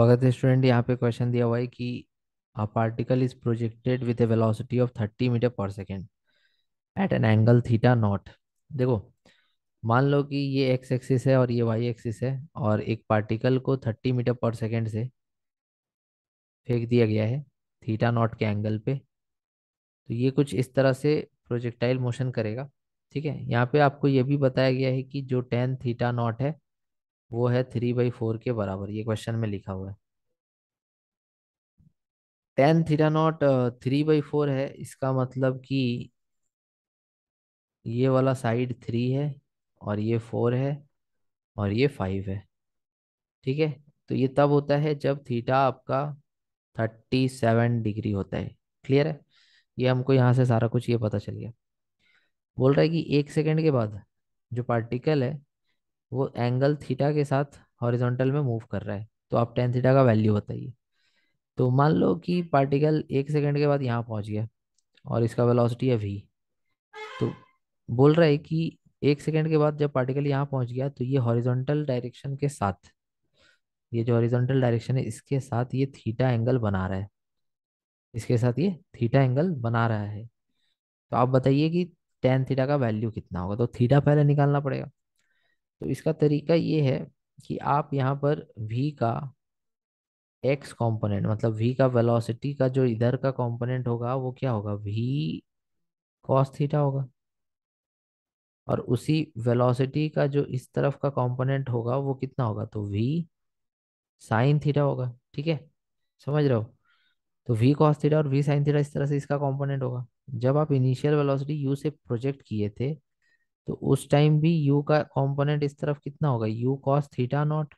अगर स्टूडेंट यहाँ पे क्वेश्चन दिया हुआ है कि a particle is projected with a velocity of thirty metre per second at an angle theta naught देखो मान लो कि ये एक्स एक्सिस है और ये वाई एक्सिस है और एक पार्टिकल को थर्टी मीटर पर सेकेंड से फेंक दिया गया है थीटा नॉट के एंगल पे तो ये कुछ इस तरह से प्रोजेक्टाइल मोशन करेगा ठीक है यहाँ पे आपको ये भी बताया गया है कि जो टेन थीटा नॉट है वो है थ्री बाई फोर के बराबर ये क्वेश्चन में लिखा हुआ है ten theta naught three by four है इसका मतलब कि ये वाला साइड थ्री है और ये फोर है और ये फाइव है ठीक है तो ये तब होता है जब थीटा आपका थर्टी सेवन डिग्री होता है क्लियर है ये हमको यहाँ से सारा कुछ ये पता चल गया बोल रहा है कि एक सेकेंड के बाद जो पार्टिकल है वो एंगल थीटा के साथ हॉरिजॉन्टल में मूव कर रहा है तो आप टेन थीटा का वैल्यू बताइए तो मान लो कि पार्टिकल एक सेकेंड के बाद यहाँ पहुँच गया और इसका वेलोसिटी है वी तो बोल रहा है कि एक सेकेंड के बाद जब पार्टिकल यहाँ पहुँच गया तो ये हॉरिजॉन्टल डायरेक्शन के साथ ये जो हॉरिजॉन्टल डायरेक्शन है इसके साथ ये थीटा एंगल बना रहा है इसके साथ ये थीटा एंगल बना रहा है तो आप बताइए कि टेन थीटा का वैल्यू कितना होगा तो थीटा पहले निकालना पड़ेगा तो इसका तरीका ये है कि आप यहाँ पर v का एक्स कॉम्पोनेंट मतलब v का वेलोसिटी का जो इधर का कॉम्पोनेंट होगा वो क्या होगा v cos थीटा होगा और उसी वेलोसिटी का जो इस तरफ का कंपोनेंट होगा वो कितना होगा तो v साइन थीटा होगा ठीक है समझ रहे हो तो v cos थीटा और v साइन थीटा इस तरह से इसका कंपोनेंट होगा जब आप इनिशियल वेलोसिटी u से प्रोजेक्ट किए थे तो उस टाइम भी यू का कंपोनेंट इस तरफ कितना होगा यू cos थीटा नॉट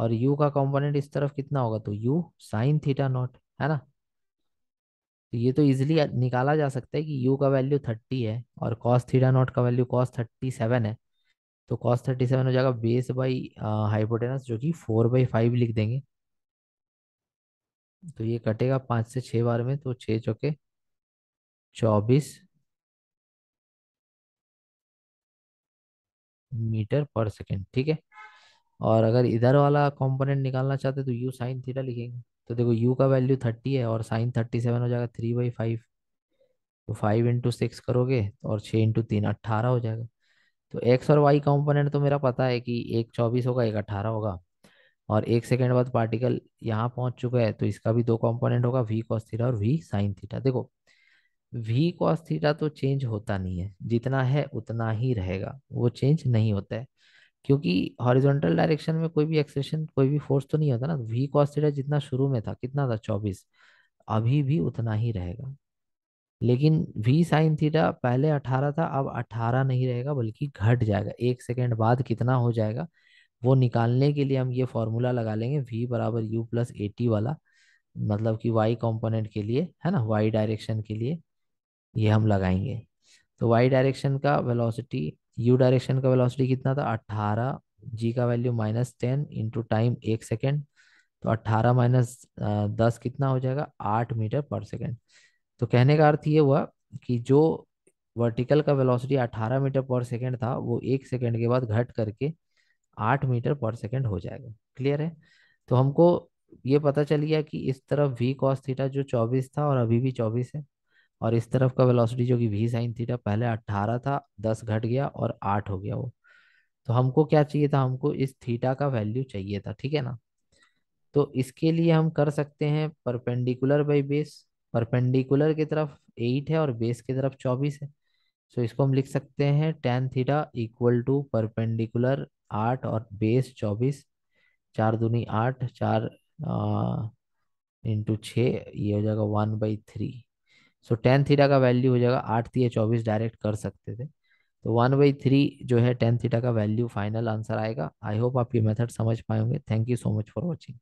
और यू का कंपोनेंट इस तरफ कितना होगा तो यू साइन थीटा नॉट है ना तो ये तो इजीली निकाला जा सकता है कि u का वैल्यू थर्टी है और cos थीटा नॉट का वैल्यू cos थर्टी सेवन है तो cos थर्टी सेवन हो जाएगा बेस बाई हाइपोटेनस जो कि फोर बाई फाइव लिख देंगे तो ये कटेगा पाँच से छः बार में तो छः चौके चौबीस मीटर पर सेकेंड ठीक है और अगर इधर वाला कंपोनेंट निकालना चाहते तो यू साइन थीटा लिखेंगे तो देखो यू का वैल्यू थर्टी है और साइन थर्टी सेवन हो जाएगा थ्री बाई फाइव तो फाइव इंटू सिक्स करोगे और छः इंटू तीन अट्ठारह हो जाएगा तो एक्स और वाई कंपोनेंट तो मेरा पता है कि एक चौबीस होगा एक अट्ठारह होगा और एक सेकेंड बाद पार्टिकल यहाँ पहुँच चुका है तो इसका भी दो कॉम्पोनेंट होगा वी कॉस थीटा और वी साइन थीटा देखो वी कॉस थीटा तो चेंज होता नहीं है जितना है उतना ही रहेगा वो चेंज नहीं होता है क्योंकि हॉरिजॉन्टल डायरेक्शन में कोई भी एक्सेशन कोई भी फोर्स तो नहीं होता ना वी कॉस थीटा जितना शुरू में था कितना था चौबीस अभी भी उतना ही रहेगा लेकिन वी साइन थीटा पहले अठारह था अब अठारह नहीं रहेगा बल्कि घट जाएगा एक सेकेंड बाद कितना हो जाएगा वो निकालने के लिए हम ये फॉर्मूला लगा लेंगे वी बराबर यू प्लस टी वाला मतलब कि वाई कंपोनेंट के लिए है ना वाई डायरेक्शन के लिए ये हम लगाएंगे तो वाई डायरेक्शन का वेलोसिटी यू डायरेक्शन का वेलोसिटी कितना था अट्ठारह जी का value minus ten into time एक सेकेंड तो अट्ठारह माइनस दस कितना हो जाएगा आठ मीटर पर सेकेंड तो कहने का अर्थ ये हुआ कि जो वर्टिकल का वेलोसिटी 18 मीटर पर सेकेंड था वो एक सेकेंड के बाद घट करके 8 मीटर पर सेकेंड हो जाएगा क्लियर है तो हमको ये पता चल गया कि इस तरफ वी कॉस थीटा जो चौबीस था और अभी भी चौबीस है और इस तरफ का वेलोसिटी जो कि वी साइन थीटा पहले अट्ठारह था दस घट गया और आठ हो गया वो तो हमको क्या चाहिए था हमको इस थीटा का वैल्यू चाहिए था ठीक है ना तो इसके लिए हम कर सकते हैं परपेंडिकुलर बाई बेस परपेंडिकुलर की तरफ एट है और बेस की तरफ चौबीस है सो so, इसको हम लिख सकते हैं tan theta equal to perpendicular आठ और बेस चौबीस चार दूनी आठ चार इंटू छ ये हो जाएगा one by three so ten theta का वैल्यू हो जाएगा आठ थी चौबीस डायरेक्ट कर सकते थे तो वन बाई थ्री जो है टेन थीटा का वैल्यू फाइनल आंसर आएगा आई होप आप ये मेथड समझ पाएंगे thank you so much for watching